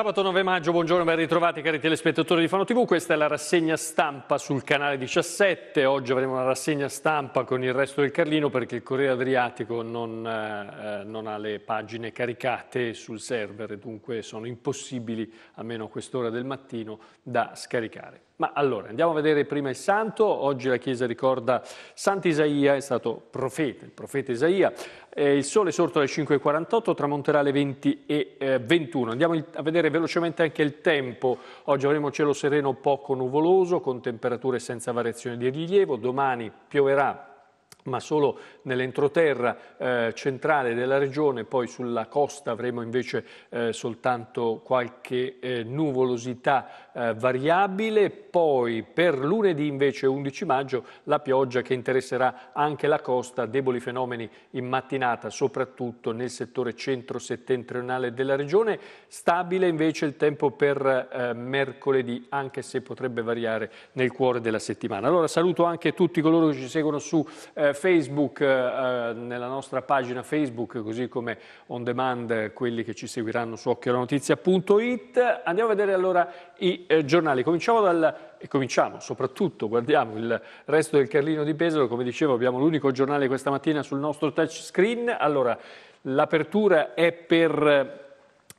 Sabato 9 maggio, buongiorno e ben ritrovati cari telespettatori di Fano TV, questa è la rassegna stampa sul canale 17, oggi avremo una rassegna stampa con il resto del Carlino perché il Corriere Adriatico non, eh, eh non ha le pagine caricate sul server e dunque sono impossibili, almeno a quest'ora del mattino, da scaricare. Ma allora, andiamo a vedere prima il santo. Oggi la Chiesa ricorda Sant'Isaia, è stato profeta, il profeta Isaia. Eh, il sole è sorto alle 5.48, tramonterà alle 20 e eh, 21. Andiamo a vedere velocemente anche il tempo. Oggi avremo cielo sereno poco nuvoloso, con temperature senza variazione di rilievo. Domani pioverà ma solo nell'entroterra eh, centrale della regione, poi sulla costa avremo invece eh, soltanto qualche eh, nuvolosità eh, variabile, poi per lunedì invece 11 maggio la pioggia che interesserà anche la costa, deboli fenomeni in mattinata soprattutto nel settore centro-settentrionale della regione, stabile invece il tempo per eh, mercoledì anche se potrebbe variare nel cuore della settimana. Allora saluto anche tutti coloro che ci seguono su eh, Facebook, eh, eh, nella nostra pagina Facebook, così come on demand quelli che ci seguiranno su occhionotizia.it. Andiamo a vedere allora i eh, giornali. Cominciamo dal e cominciamo, soprattutto guardiamo il resto del Carlino di Pesaro, come dicevo abbiamo l'unico giornale questa mattina sul nostro touchscreen. Allora, l'apertura è per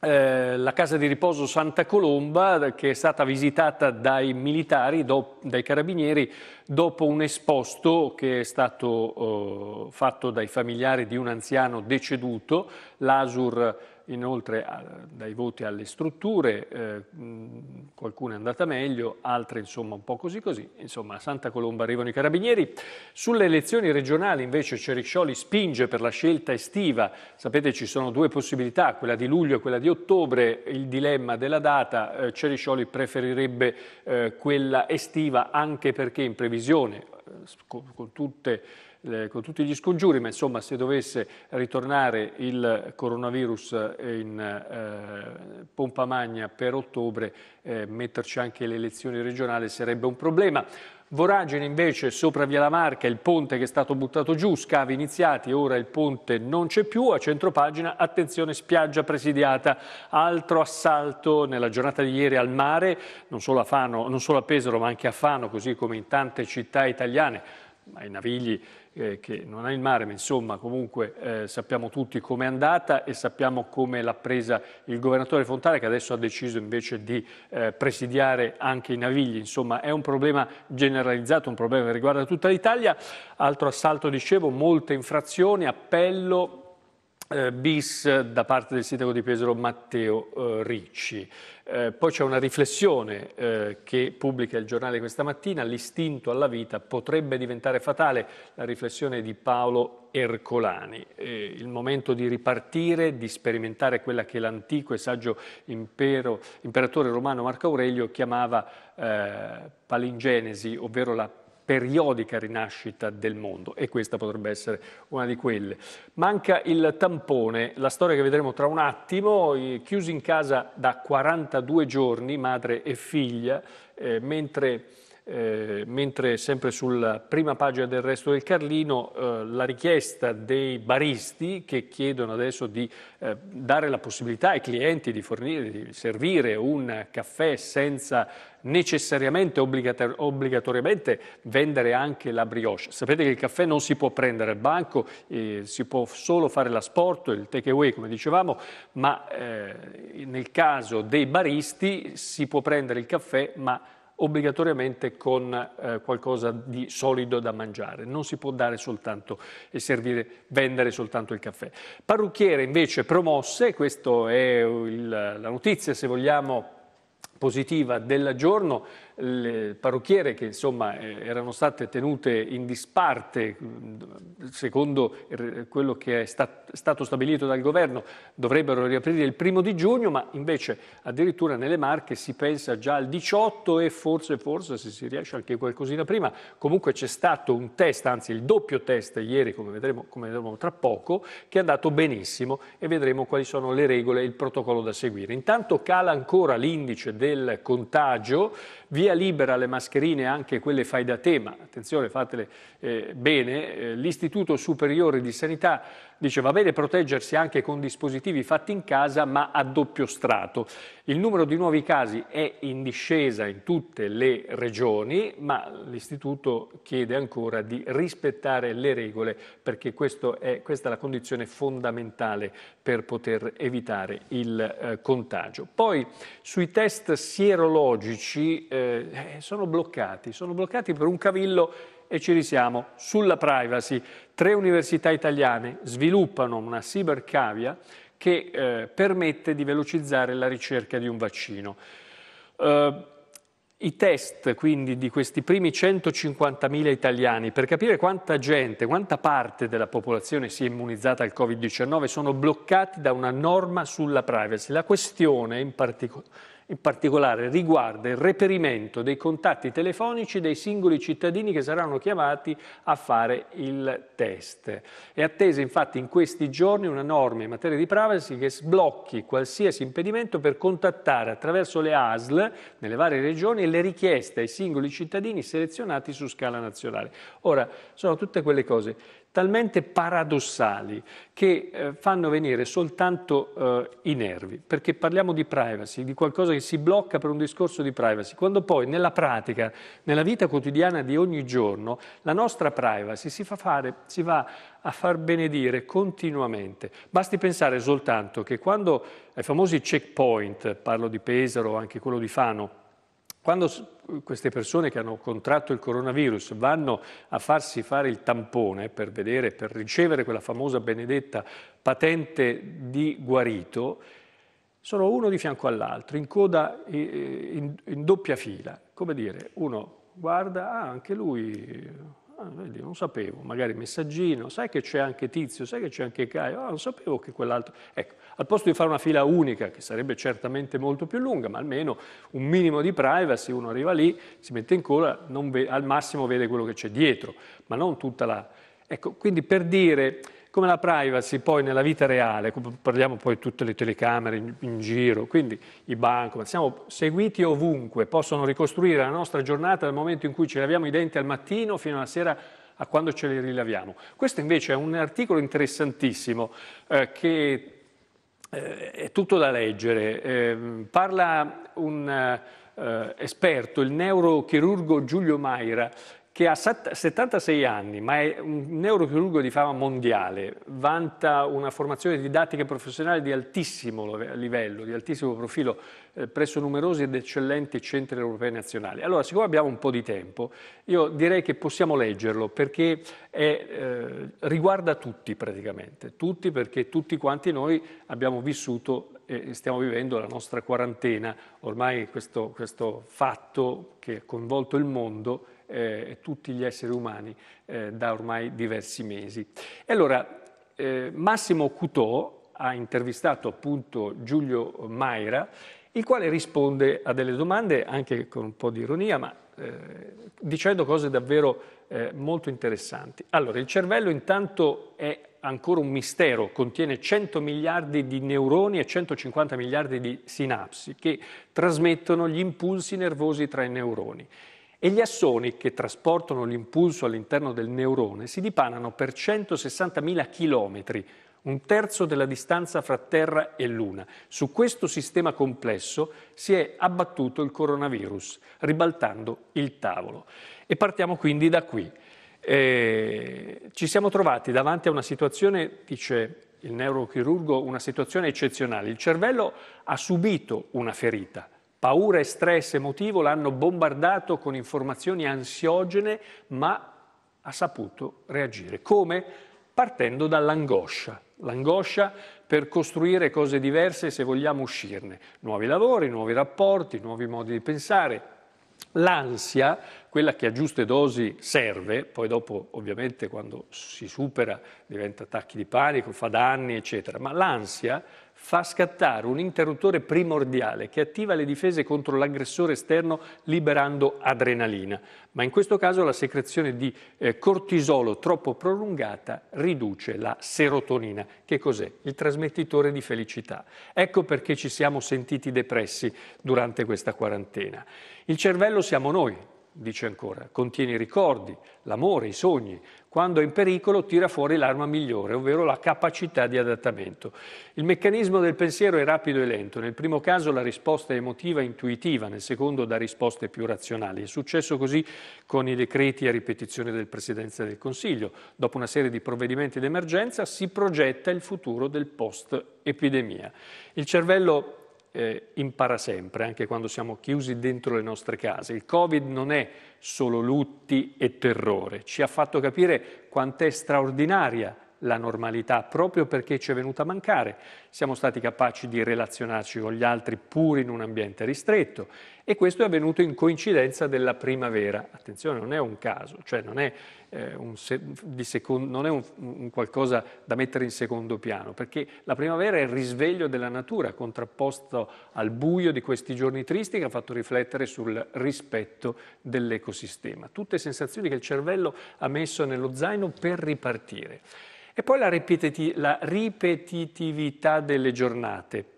eh, la casa di riposo Santa Colomba che è stata visitata dai militari, do, dai carabinieri, dopo un esposto che è stato eh, fatto dai familiari di un anziano deceduto, l'Asur inoltre dai voti alle strutture, eh, qualcuna è andata meglio, altre insomma un po' così così, insomma a Santa Colomba arrivano i carabinieri. Sulle elezioni regionali invece Cericcioli spinge per la scelta estiva, sapete ci sono due possibilità, quella di luglio e quella di ottobre, il dilemma della data, eh, Cericcioli preferirebbe eh, quella estiva anche perché in previsione eh, con tutte con tutti gli scongiuri, ma insomma se dovesse ritornare il coronavirus eh, in eh, pompa magna per ottobre, eh, metterci anche le elezioni regionali sarebbe un problema. Voragine invece sopra Via La Marca, il ponte che è stato buttato giù, scavi iniziati, ora il ponte non c'è più, a centropagina attenzione spiaggia presidiata, altro assalto nella giornata di ieri al mare, non solo a, Fano, non solo a Pesaro ma anche a Fano, così come in tante città italiane ai navigli eh, che non ha il mare, ma insomma comunque eh, sappiamo tutti com'è andata e sappiamo come l'ha presa il governatore Fontana che adesso ha deciso invece di eh, presidiare anche i navigli, insomma è un problema generalizzato, un problema che riguarda tutta l'Italia, altro assalto dicevo, molte infrazioni, appello eh, bis da parte del sindaco di Pesaro Matteo eh, Ricci. Eh, poi c'è una riflessione eh, che pubblica il giornale questa mattina, l'istinto alla vita potrebbe diventare fatale, la riflessione di Paolo Ercolani. Eh, il momento di ripartire, di sperimentare quella che l'antico e saggio impero, imperatore romano Marco Aurelio chiamava eh, palingenesi, ovvero la periodica rinascita del mondo e questa potrebbe essere una di quelle. Manca il tampone, la storia che vedremo tra un attimo, chiusi in casa da 42 giorni, madre e figlia, eh, mentre eh, mentre sempre sulla prima pagina del resto del Carlino eh, la richiesta dei baristi che chiedono adesso di eh, dare la possibilità ai clienti di, fornire, di servire un caffè senza necessariamente, obbligator obbligatoriamente vendere anche la brioche. Sapete che il caffè non si può prendere al banco, eh, si può solo fare l'asporto, il take away come dicevamo, ma eh, nel caso dei baristi si può prendere il caffè ma obbligatoriamente con eh, qualcosa di solido da mangiare, non si può dare soltanto e servire, vendere soltanto il caffè. Parrucchiere invece promosse, questa è il, la notizia se vogliamo positiva del giorno, le parrucchiere che insomma eh, erano state tenute in disparte secondo eh, quello che è stato stabilito dal governo dovrebbero riaprire il primo di giugno ma invece addirittura nelle Marche si pensa già al 18 e forse forse se si riesce anche qualcosina prima comunque c'è stato un test anzi il doppio test ieri come vedremo, come vedremo tra poco che è andato benissimo e vedremo quali sono le regole e il protocollo da seguire intanto cala ancora l'indice del contagio via libera alle mascherine anche quelle fai da te, ma attenzione fatele eh, bene, eh, l'Istituto Superiore di Sanità Dice va bene proteggersi anche con dispositivi fatti in casa ma a doppio strato. Il numero di nuovi casi è in discesa in tutte le regioni ma l'Istituto chiede ancora di rispettare le regole perché è, questa è la condizione fondamentale per poter evitare il eh, contagio. Poi sui test sierologici eh, eh sono bloccati, sono bloccati per un cavillo e ci risiamo. Sulla privacy, tre università italiane sviluppano una cybercavia che eh, permette di velocizzare la ricerca di un vaccino. Eh, i test quindi di questi primi 150.000 italiani per capire quanta gente, quanta parte della popolazione si è immunizzata al Covid-19 sono bloccati da una norma sulla privacy. La questione in particolare in particolare riguarda il reperimento dei contatti telefonici dei singoli cittadini che saranno chiamati a fare il test. È attesa infatti in questi giorni una norma in materia di privacy che sblocchi qualsiasi impedimento per contattare attraverso le ASL nelle varie regioni le richieste ai singoli cittadini selezionati su scala nazionale. Ora, sono tutte quelle cose talmente paradossali che eh, fanno venire soltanto eh, i nervi, perché parliamo di privacy, di qualcosa che si blocca per un discorso di privacy, quando poi nella pratica, nella vita quotidiana di ogni giorno, la nostra privacy si, fa fare, si va a far benedire continuamente. Basti pensare soltanto che quando ai famosi checkpoint, parlo di Pesaro, anche quello di Fano, quando queste persone che hanno contratto il coronavirus vanno a farsi fare il tampone per, vedere, per ricevere quella famosa benedetta patente di guarito, sono uno di fianco all'altro, in coda, in, in, doppia fila. Come dire, uno guarda, ah, anche lui Ah, vedi, non sapevo, magari messaggino, sai che c'è anche Tizio, sai che c'è anche Caio, ah, non sapevo che quell'altro... Ecco, al posto di fare una fila unica, che sarebbe certamente molto più lunga, ma almeno un minimo di privacy, uno arriva lì, si mette in cola, ve- al massimo vede quello che c'è dietro, ma non tutta la... Ecco, quindi per dire come la privacy poi nella vita reale, parliamo poi di tutte le telecamere in, in giro, quindi i banco, siamo seguiti ovunque, possono ricostruire la nostra giornata dal momento in cui ce laviamo i denti al mattino fino alla sera a quando ce li rilaviamo. Questo invece è un articolo interessantissimo eh, che eh, è tutto da leggere. Eh, parla un eh, esperto, il neurochirurgo Giulio Maira, che ha 76 anni, ma è un neurochirurgo di fama mondiale, vanta una formazione didattica e professionale di altissimo livello, di altissimo profilo, eh, presso numerosi ed eccellenti centri europei nazionali. Allora, siccome abbiamo un po' di tempo, io direi che possiamo leggerlo perché è, eh, riguarda tutti praticamente, tutti perché tutti quanti noi abbiamo vissuto e stiamo vivendo la nostra quarantena, ormai questo, questo fatto che ha coinvolto il mondo eh, tutti gli esseri umani eh, da ormai diversi mesi. E allora eh, Massimo Coutot ha intervistato appunto Giulio Maira, il quale risponde a delle domande anche con un po' di ironia, ma eh, dicendo cose davvero eh, molto interessanti. Allora, il cervello intanto è ancora un mistero, contiene 100 miliardi di neuroni e 150 miliardi di sinapsi che trasmettono gli impulsi nervosi tra i neuroni e gli assoni che trasportano l'impulso all'interno del neurone si dipanano per 160.000 chilometri, un terzo della distanza fra Terra e Luna. Su questo sistema complesso si è abbattuto il coronavirus, ribaltando il tavolo. E partiamo quindi da qui. Eh, ci siamo trovati davanti a una situazione, dice il neurochirurgo, una situazione eccezionale. Il cervello ha subito una ferita Paura e stress emotivo l'hanno bombardato con informazioni ansiogene, ma ha saputo reagire. Come? Partendo dall'angoscia. L'angoscia per costruire cose diverse se vogliamo uscirne. Nuovi lavori, nuovi rapporti, nuovi modi di pensare. L'ansia, quella che a giuste dosi serve, poi dopo ovviamente quando si supera diventa attacchi di panico, fa danni, eccetera, ma l'ansia fa scattare un interruttore primordiale che attiva le difese contro l'aggressore esterno liberando adrenalina, ma in questo caso la secrezione di eh, cortisolo troppo prolungata riduce la serotonina, che cos'è? Il trasmettitore di felicità. Ecco perché ci siamo sentiti depressi durante questa quarantena. Il cervello siamo noi, dice ancora, contiene i ricordi, l'amore, i sogni. Quando è in pericolo tira fuori l'arma migliore, ovvero la capacità di adattamento. Il meccanismo del pensiero è rapido e lento. Nel primo caso la risposta è emotiva e intuitiva, nel secondo dà risposte più razionali. È successo così con i decreti a ripetizione del Presidenza del Consiglio. Dopo una serie di provvedimenti d'emergenza si progetta il futuro del post-epidemia. Il cervello eh, impara sempre, anche quando siamo chiusi dentro le nostre case. Il Covid non è solo lutti e terrore, ci ha fatto capire quant'è straordinaria la normalità proprio perché ci è venuta a mancare. Siamo stati capaci di relazionarci con gli altri pur in un ambiente ristretto e questo è avvenuto in coincidenza della primavera. Attenzione, non è un caso, cioè non è, eh, un, secondo, non è un, un qualcosa da mettere in secondo piano, perché la primavera è il risveglio della natura contrapposto al buio di questi giorni tristi che ha fatto riflettere sul rispetto dell'ecosistema. Tutte sensazioni che il cervello ha messo nello zaino per ripartire. E poi la, ripetiti- la ripetitività delle giornate.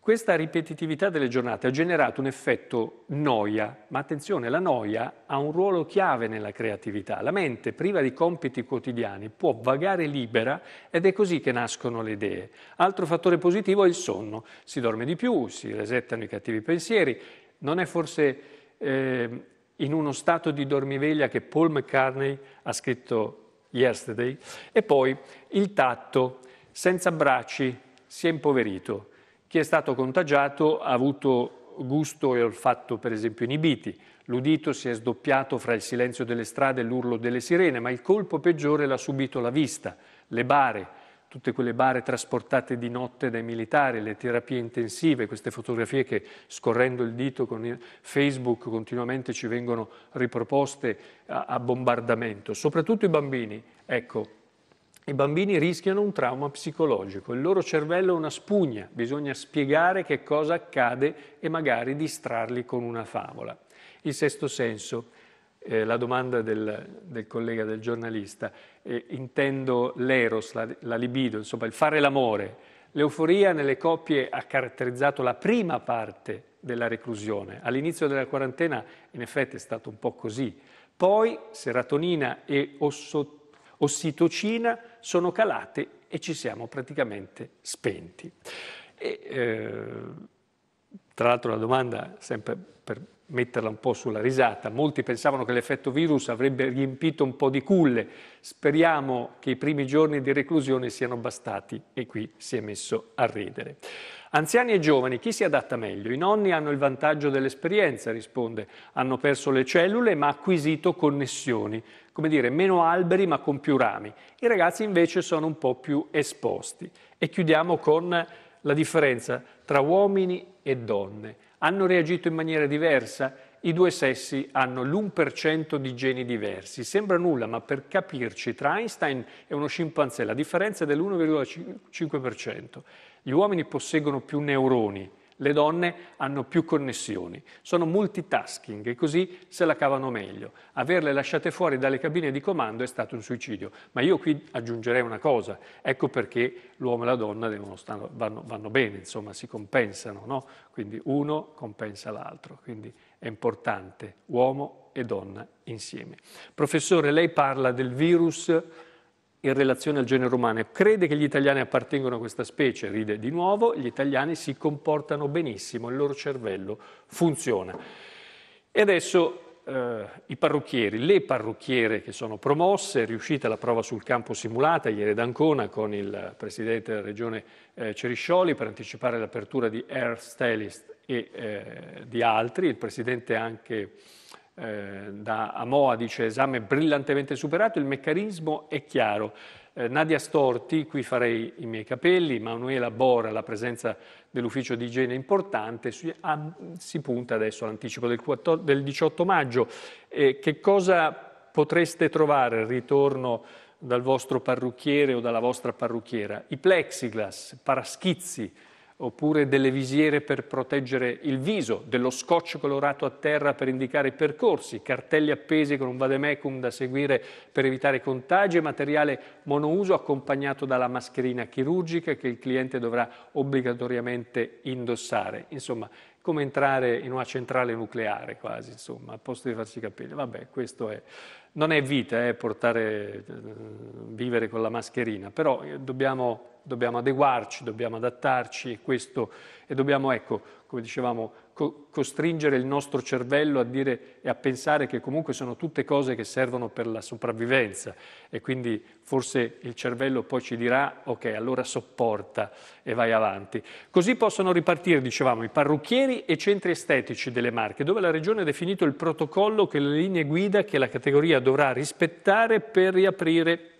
Questa ripetitività delle giornate ha generato un effetto noia, ma attenzione, la noia ha un ruolo chiave nella creatività. La mente, priva di compiti quotidiani, può vagare libera ed è così che nascono le idee. Altro fattore positivo è il sonno. Si dorme di più, si resettano i cattivi pensieri. Non è forse eh, in uno stato di dormiveglia che Paul McCartney ha scritto Yesterday, e poi il tatto, senza bracci, si è impoverito. Chi è stato contagiato ha avuto gusto e olfatto, per esempio, inibiti. L'udito si è sdoppiato fra il silenzio delle strade e l'urlo delle sirene, ma il colpo peggiore l'ha subito la vista, le bare, tutte quelle bare trasportate di notte dai militari, le terapie intensive, queste fotografie che scorrendo il dito con Facebook continuamente ci vengono riproposte a, a bombardamento, soprattutto i bambini. Ecco, i bambini rischiano un trauma psicologico, il loro cervello è una spugna, bisogna spiegare che cosa accade e magari distrarli con una favola. Il sesto senso, eh, la domanda del, del collega, del giornalista, eh, intendo l'eros, la, la libido, insomma il fare l'amore. L'euforia nelle coppie ha caratterizzato la prima parte della reclusione. All'inizio della quarantena in effetti è stato un po' così. Poi serotonina e osso, ossitocina sono calate e ci siamo praticamente spenti. E, eh, tra l'altro la domanda, sempre per metterla un po' sulla risata. Molti pensavano che l'effetto virus avrebbe riempito un po' di culle. Speriamo che i primi giorni di reclusione siano bastati e qui si è messo a ridere. Anziani e giovani, chi si adatta meglio? I nonni hanno il vantaggio dell'esperienza, risponde. Hanno perso le cellule ma acquisito connessioni, come dire, meno alberi ma con più rami. I ragazzi invece sono un po' più esposti. E chiudiamo con la differenza tra uomini e donne hanno reagito in maniera diversa? I due sessi hanno l'1% di geni diversi. Sembra nulla, ma per capirci, tra Einstein e uno scimpanzé la differenza è dell'1,5%. Gli uomini posseggono più neuroni le donne hanno più connessioni, sono multitasking e così se la cavano meglio. Averle lasciate fuori dalle cabine di comando è stato un suicidio. Ma io qui aggiungerei una cosa, ecco perché l'uomo e la donna stare, vanno, vanno, bene, insomma, si compensano, no? Quindi uno compensa l'altro, quindi è importante uomo e donna insieme. Professore, lei parla del virus in relazione al genere umano. Crede che gli italiani appartengono a questa specie, ride di nuovo, gli italiani si comportano benissimo, il loro cervello funziona. E adesso eh, i parrucchieri, le parrucchiere che sono promosse, è riuscita la prova sul campo simulata ieri ad Ancona con il presidente della regione eh, Ceriscioli per anticipare l'apertura di Air Stylist e eh, di altri, il presidente anche eh, da Amoa dice esame brillantemente superato, il meccanismo è chiaro. Eh, Nadia Storti, qui farei i miei capelli, Manuela Bora, la presenza dell'ufficio di igiene è importante, si, ah, si punta adesso all'anticipo del, 14, del 18 maggio. Eh, che cosa potreste trovare al ritorno dal vostro parrucchiere o dalla vostra parrucchiera? I plexiglass, paraschizzi, oppure delle visiere per proteggere il viso, dello scotch colorato a terra per indicare i percorsi, cartelli appesi con un vademecum da seguire per evitare contagi e materiale monouso accompagnato dalla mascherina chirurgica che il cliente dovrà obbligatoriamente indossare. Insomma, come entrare in una centrale nucleare quasi, insomma, al posto di farsi capire. Vabbè, questo è... Non è vita, eh, portare, eh, vivere con la mascherina, però eh, dobbiamo dobbiamo adeguarci, dobbiamo adattarci e, questo, e dobbiamo, ecco, come dicevamo, co- costringere il nostro cervello a dire e a pensare che comunque sono tutte cose che servono per la sopravvivenza e quindi forse il cervello poi ci dirà ok, allora sopporta e vai avanti. Così possono ripartire, dicevamo, i parrucchieri e centri estetici delle Marche, dove la Regione ha definito il protocollo che le linee guida che la categoria dovrà rispettare per riaprire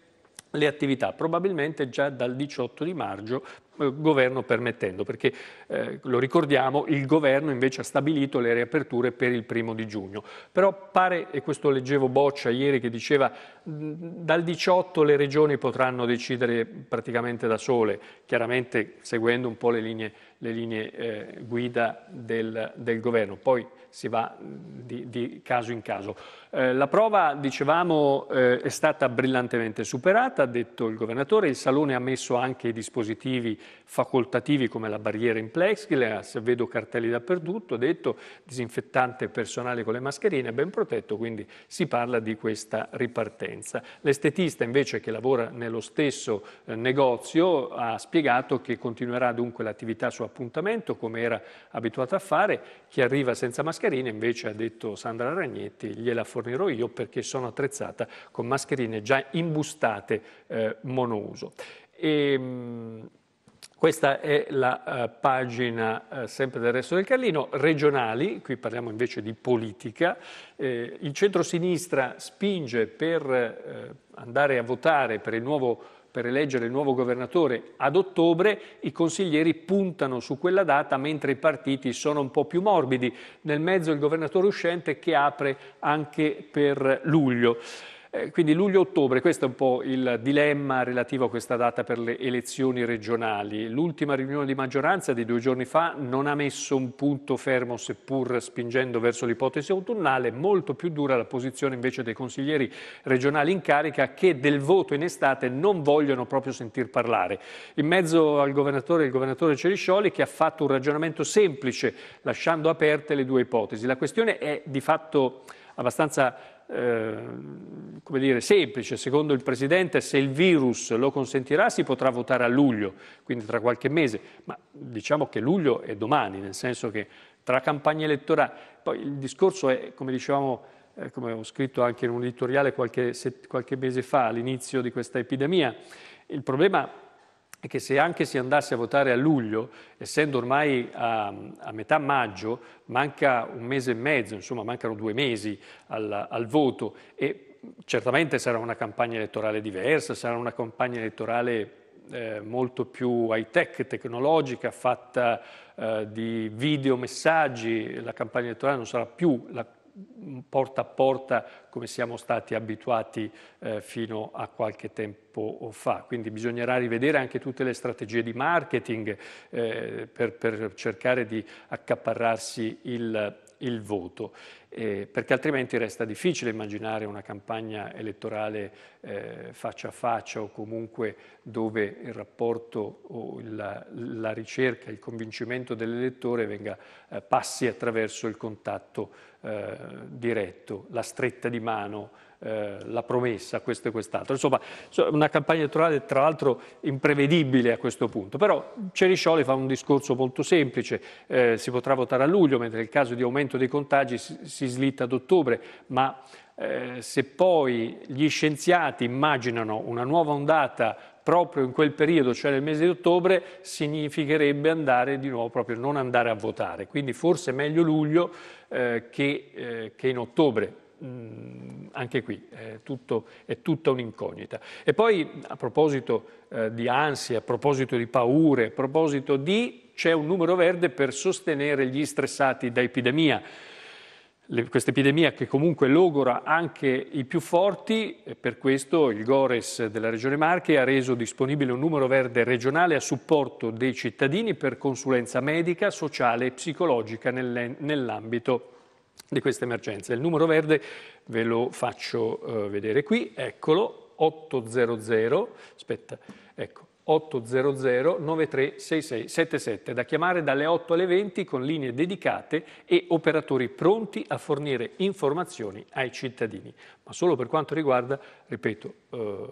le attività, probabilmente già dal 18 di maggio, eh, governo permettendo, perché eh, lo ricordiamo, il governo invece ha stabilito le riaperture per il primo di giugno. Però pare, e questo leggevo Boccia ieri che diceva, dal 18 le regioni potranno decidere praticamente da sole, chiaramente seguendo un po' le linee, le linee eh, guida del, del, governo, poi si va di, di caso in caso. Eh, la prova, dicevamo, eh, è stata brillantemente superata, ha detto il governatore, il Salone ha messo anche i dispositivi facoltativi come la barriera in plexiglass, vedo cartelli dappertutto, ha detto disinfettante personale con le mascherine, ben protetto, quindi si parla di questa ripartenza. L'estetista invece che lavora nello stesso eh, negozio ha spiegato che continuerà dunque l'attività su appuntamento come era abituato a fare, chi arriva senza mascherine invece, ha detto Sandra Ragnetti, gliela fornirà fornirò io perché sono attrezzata con mascherine già imbustate eh, monouso. E, ehm, questa è la uh, pagina uh, sempre del resto del Carlino, regionali, qui parliamo invece di politica, eh, il centro-sinistra spinge per eh, andare a votare per il nuovo per eleggere il nuovo governatore ad ottobre, i consiglieri puntano su quella data mentre i partiti sono un po' più morbidi, nel mezzo il governatore uscente che apre anche per luglio. Eh, quindi luglio-ottobre, questo è un po' il dilemma relativo a questa data per le elezioni regionali. L'ultima riunione di maggioranza di due giorni fa non ha messo un punto fermo, seppur spingendo verso l'ipotesi autunnale, molto più dura la posizione invece dei consiglieri regionali in carica che del voto in estate non vogliono proprio sentir parlare. In mezzo al governatore, il governatore Ceriscioli che ha fatto un ragionamento semplice, lasciando aperte le due ipotesi. La questione è di fatto abbastanza Ehm, come dire, semplice, secondo il Presidente se il virus lo consentirà si potrà votare a luglio, quindi tra qualche mese, ma diciamo che luglio è domani, nel senso che tra campagna elettorale, poi il discorso è, come dicevamo, eh, come ho scritto anche in un editoriale qualche, se, qualche mese fa all'inizio di questa epidemia, il problema è che se anche si andasse a votare a luglio, essendo ormai a, a, metà maggio, manca un mese e mezzo, insomma mancano due mesi al, al voto e certamente sarà una campagna elettorale diversa, sarà una campagna elettorale eh, molto più high-tech, tecnologica, fatta eh, di video, messaggi, la campagna elettorale non sarà più la porta a porta come siamo stati abituati eh, fino a qualche tempo fa. Quindi bisognerà rivedere anche tutte le strategie di marketing eh, per, per, cercare di accaparrarsi il il voto, eh, perché altrimenti resta difficile immaginare una campagna elettorale eh, faccia a faccia o comunque dove il rapporto o la, la ricerca, il convincimento dell'elettore venga, eh, passi attraverso il contatto eh, diretto, la stretta di mano eh, la promessa, questo e quest'altro. Insomma, una campagna elettorale tra l'altro imprevedibile a questo punto. Però Ceriscioli fa un discorso molto semplice, eh, si potrà votare a luglio, mentre nel caso di aumento dei contagi si, si slitta ad ottobre, ma eh, se poi gli scienziati immaginano una nuova ondata proprio in quel periodo, cioè nel mese di ottobre, significherebbe andare di nuovo proprio non andare a votare. Quindi forse meglio luglio eh, che, eh, che, in ottobre. Mm, anche qui è, tutto, è tutta un'incognita. E poi a proposito eh, di ansia, a proposito di paure, a proposito di c'è un numero verde per sostenere gli stressati da epidemia questa epidemia che comunque logora anche i più forti, per questo il Gores della Regione Marche ha reso disponibile un numero verde regionale a supporto dei cittadini per consulenza medica, sociale e psicologica nell'ambito di questa emergenza. Il numero verde ve lo faccio eh, vedere qui, eccolo, 800, aspetta, ecco, 800 936677 da chiamare dalle 8 alle 20 con linee dedicate e operatori pronti a fornire informazioni ai cittadini, ma solo per quanto riguarda, ripeto, eh,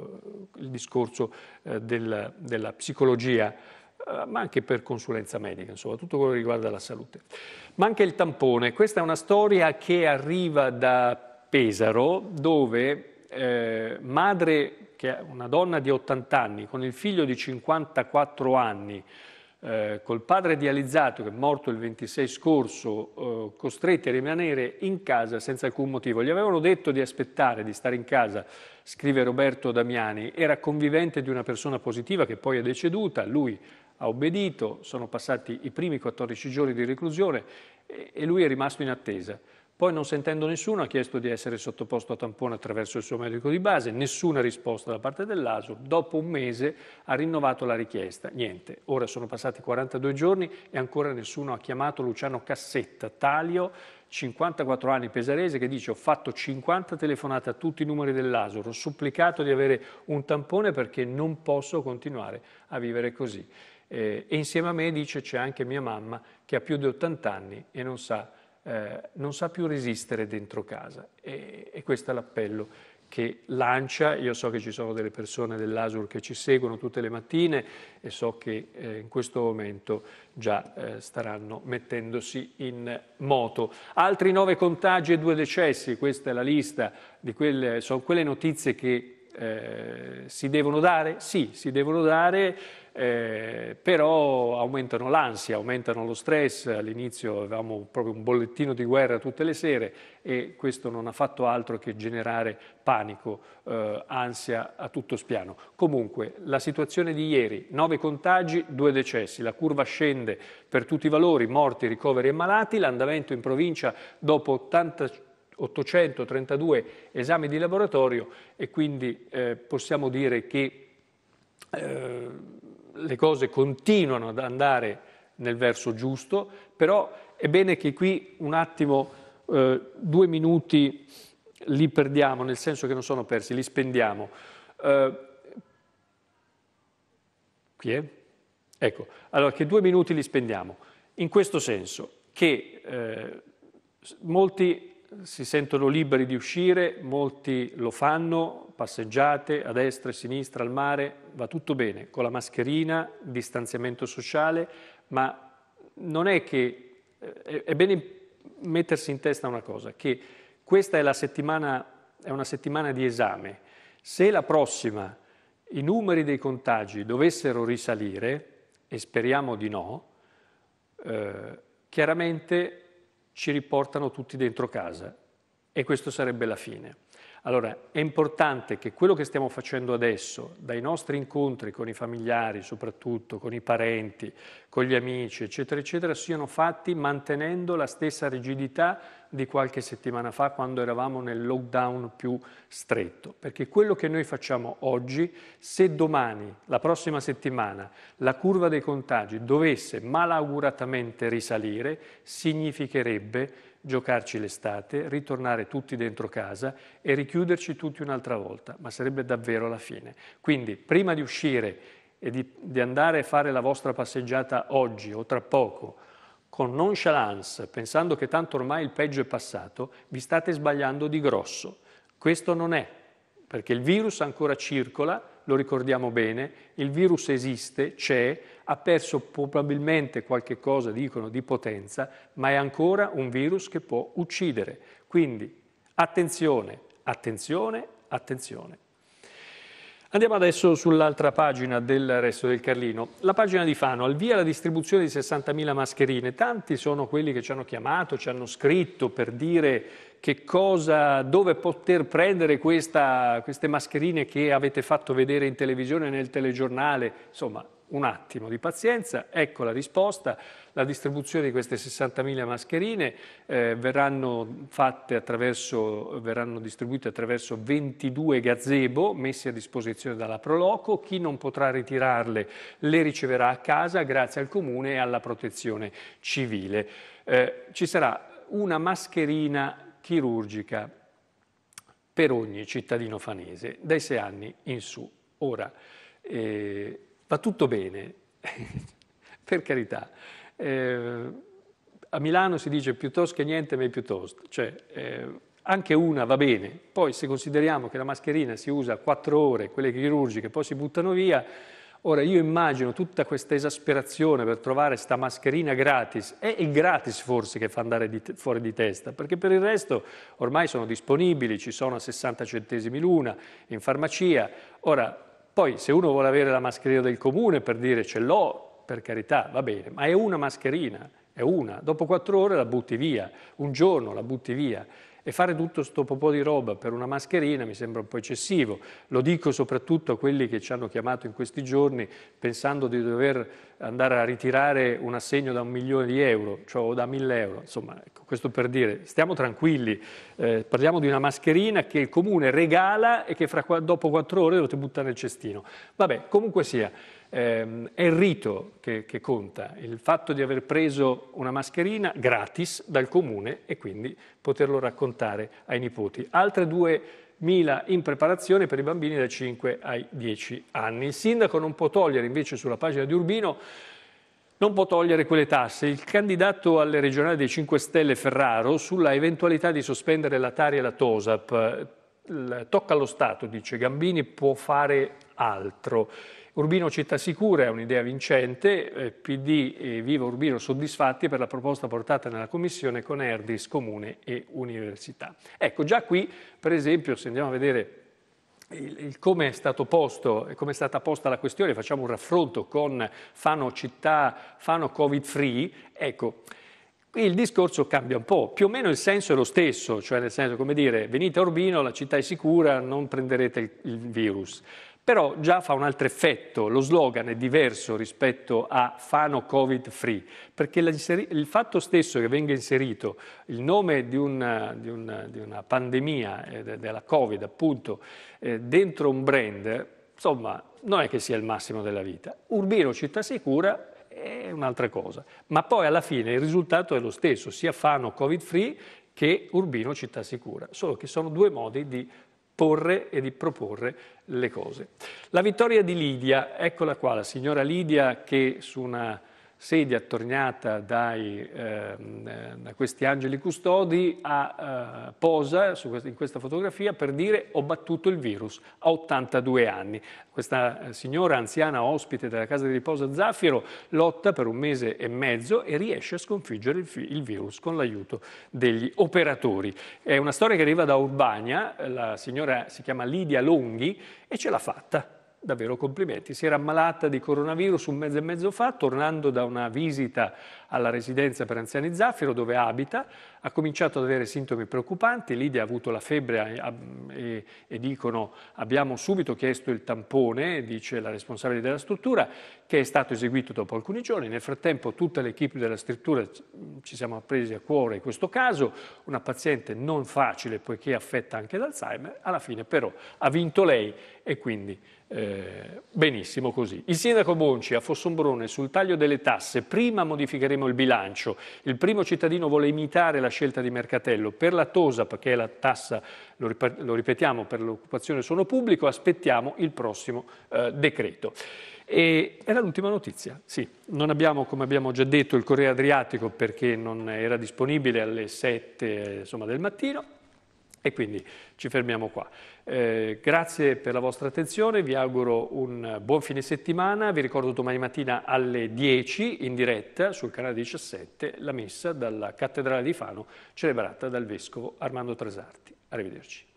il discorso eh, della, della psicologia eh, ma anche per consulenza medica, insomma, tutto quello che riguarda la salute. Manca il tampone, questa è una storia che arriva da Pesaro, dove eh, madre, che è una donna di 80 anni, con il figlio di 54 anni, eh, col padre dializzato che è morto il 26 scorso, eh, costretti a rimanere in casa senza alcun motivo. Gli avevano detto di aspettare, di stare in casa, scrive Roberto Damiani, era convivente di una persona positiva che poi è deceduta, lui ha obbedito, sono passati i primi 14 giorni di reclusione e lui è rimasto in attesa. Poi non sentendo nessuno ha chiesto di essere sottoposto a tampone attraverso il suo medico di base, nessuna risposta da parte dell'ASUR. Dopo un mese ha rinnovato la richiesta, niente. Ora sono passati 42 giorni e ancora nessuno ha chiamato Luciano Cassetta, Talio, 54 anni pesarese, che dice ho fatto 50 telefonate a tutti i numeri dell'ASUR, ho supplicato di avere un tampone perché non posso continuare a vivere così eh, e insieme a me dice c'è anche mia mamma che ha più di 80 anni e non sa, eh, non sa più resistere dentro casa. E, e questo è l'appello che lancia, io so che ci sono delle persone dell'ASUR che ci seguono tutte le mattine e so che eh, in questo momento già eh, staranno mettendosi in moto. Altri nove contagi e due decessi, questa è la lista, di quelle, sono quelle notizie che eh, si devono dare? Sì, si devono dare eh, però aumentano l'ansia, aumentano lo stress, all'inizio avevamo proprio un bollettino di guerra tutte le sere e questo non ha fatto altro che generare panico, eh, ansia a tutto spiano. Comunque la situazione di ieri, 9 contagi, 2 decessi, la curva scende per tutti i valori, morti, ricoveri e malati, l'andamento in provincia dopo 80 832 esami di laboratorio e quindi eh, possiamo dire che eh, le cose continuano ad andare nel verso giusto, però è bene che qui un attimo, eh, due minuti li perdiamo, nel senso che non sono persi, li spendiamo. Eh, chi è? Ecco, allora che due minuti li spendiamo. In questo senso che eh, molti si sentono liberi di uscire, molti lo fanno, passeggiate a destra e a sinistra, al mare, va tutto bene, con la mascherina, distanziamento sociale, ma non è che eh, è bene mettersi in testa una cosa, che questa è, la settimana, è una settimana di esame. Se la prossima i numeri dei contagi dovessero risalire, e speriamo di no, eh, chiaramente ci riportano tutti dentro casa e questa sarebbe la fine. Allora, è importante che quello che stiamo facendo adesso, dai nostri incontri con i familiari, soprattutto con i parenti, con gli amici, eccetera, eccetera, siano fatti mantenendo la stessa rigidità di qualche settimana fa quando eravamo nel lockdown più stretto, perché quello che noi facciamo oggi, se domani, la prossima settimana, la curva dei contagi dovesse malauguratamente risalire, significherebbe giocarci l'estate, ritornare tutti dentro casa e richiuderci tutti un'altra volta, ma sarebbe davvero la fine. Quindi prima di uscire e di, di andare a fare la vostra passeggiata oggi o tra poco, con nonchalance, pensando che tanto ormai il peggio è passato, vi state sbagliando di grosso. Questo non è, perché il virus ancora circola lo ricordiamo bene, il virus esiste, c'è, ha perso probabilmente qualche cosa, dicono, di potenza, ma è ancora un virus che può uccidere. Quindi attenzione, attenzione, attenzione. Andiamo adesso sull'altra pagina del resto del Carlino. La pagina di Fano, al via la distribuzione di 60.000 mascherine. Tanti sono quelli che ci hanno chiamato, ci hanno scritto per dire che cosa, dove poter prendere questa, queste mascherine che avete fatto vedere in televisione nel telegiornale, insomma un attimo di pazienza, ecco la risposta, la distribuzione di queste 60.000 mascherine eh, verranno, verranno, distribuite attraverso 22 gazebo messi a disposizione dalla Proloco, chi non potrà ritirarle le riceverà a casa grazie al Comune e alla protezione civile. Eh, ci sarà una mascherina chirurgica per ogni cittadino fanese dai 6 anni in su. Ora, eh, va tutto bene, per carità. Eh, a Milano si dice piuttosto che niente, ma piuttosto. Cioè, eh, anche una va bene, poi se consideriamo che la mascherina si usa 4 ore, quelle chirurgiche poi si buttano via, Ora io immagino tutta questa esasperazione per trovare sta mascherina gratis, è il gratis forse che fa andare di, fuori di testa, perché per il resto ormai sono disponibili, ci sono a 60 centesimi l'una in farmacia. Ora, poi se uno vuole avere la mascherina del comune per dire ce l'ho, per carità, va bene, ma è una mascherina, è una, dopo quattro ore la butti via, un giorno la butti via. E fare tutto sto popò di roba per una mascherina mi sembra un po' eccessivo. Lo dico soprattutto a quelli che ci hanno chiamato in questi giorni pensando di dover andare a ritirare un assegno da un milione di euro, cioè o da mille euro. Insomma, ecco, questo per dire, stiamo tranquilli, eh, parliamo di una mascherina che il comune regala e che fra, dopo quattro ore lo ti butta nel cestino. Vabbè, comunque sia ehm, è il rito che, che, conta, il fatto di aver preso una mascherina gratis dal comune e quindi poterlo raccontare ai nipoti. Altre 2.000 in preparazione per i bambini da 5 ai 10 anni. Il sindaco non può togliere invece sulla pagina di Urbino non può togliere quelle tasse. Il candidato alle regionali dei 5 Stelle Ferraro sulla eventualità di sospendere la Tari e la Tosap tocca allo Stato, dice Gambini, può fare altro. Urbino Città Sicura è un'idea vincente, eh, PD e Viva Urbino soddisfatti per la proposta portata nella Commissione con Erdis, Comune e Università. Ecco, già qui, per esempio, se andiamo a vedere il, il come è stato posto e come è stata posta la questione, facciamo un raffronto con Fano Città, Fano Covid Free, ecco, Qui il discorso cambia un po', più o meno il senso è lo stesso, cioè nel senso come dire venite a Urbino, la città è sicura, non prenderete il, il virus però già fa un altro effetto, lo slogan è diverso rispetto a Fano Covid Free, perché il fatto stesso che venga inserito il nome di una, di una, di una pandemia, eh, della Covid appunto, eh, dentro un brand, insomma, non è che sia il massimo della vita. Urbino Città Sicura è un'altra cosa, ma poi alla fine il risultato è lo stesso, sia Fano Covid Free che Urbino Città Sicura, solo che sono due modi di porre e di proporre le cose. La vittoria di Lidia, eccola qua, la signora Lidia che su una sedia attorniata dai, ehm, eh, da questi angeli custodi a, eh, posa questa, in questa fotografia per dire ho battuto il virus a 82 anni. Questa eh, signora anziana ospite della casa di riposo Zaffiro lotta per un mese e mezzo e riesce a sconfiggere il, il virus con l'aiuto degli operatori. È una storia che arriva da Urbania, eh, la signora si chiama Lidia Longhi e ce l'ha fatta davvero complimenti, si era ammalata di coronavirus un mese e mezzo fa, tornando da una visita alla residenza per anziani Zaffiro dove abita, ha cominciato ad avere sintomi preoccupanti, Lidia ha avuto la febbre e, e dicono abbiamo subito chiesto il tampone, dice la responsabile della struttura, che è stato eseguito dopo alcuni giorni. Nel frattempo tutta l'equipe della struttura ci siamo appresi a cuore questo caso, una paziente non facile poiché affetta anche d'Alzheimer, alla fine però ha vinto lei e quindi eh, benissimo così. Il sindaco Bonci a Fossombrone sul taglio delle tasse, prima modificheremo voteremo il bilancio. Il primo cittadino vuole imitare la scelta di Mercatello. Per la TOSA, perché la tassa, lo ripetiamo, per l'occupazione suono pubblico, aspettiamo il prossimo eh, decreto. E era l'ultima notizia, sì. Non abbiamo, come abbiamo già detto, il Corriere Adriatico perché non era disponibile alle 7 insomma, del mattino, e quindi ci fermiamo qua. Eh, grazie per la vostra attenzione, vi auguro un buon fine settimana, vi ricordo domani mattina alle 10 in diretta sul canale 17 la messa dalla Cattedrale di Fano celebrata dal Vescovo Armando Tresarti. Arrivederci.